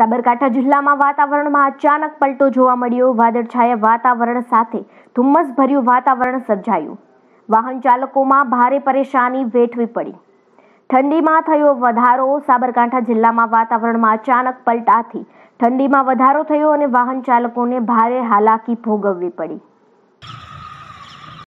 સાબરકાંઠા જિલ્લામાં વાતાવરણમાં અચાનક પલટો જોવા મળ્યો વાદળછાયા વાતાવરણ સાથે ધુમ્મસભર્યું વાતાવરણ સર્જાયું વાહન ચાલકોમાં ભારે પરેશાની વેઠવી પડી ઠંડીમાં થયો વધારો સાબરકાંઠા જિલ્લામાં વાતાવરણમાં અચાનક પલટાથી ઠંડીમાં વધારો થયો અને વાહન ચાલકોને ભારે હાલાકી ભોગવવી પડી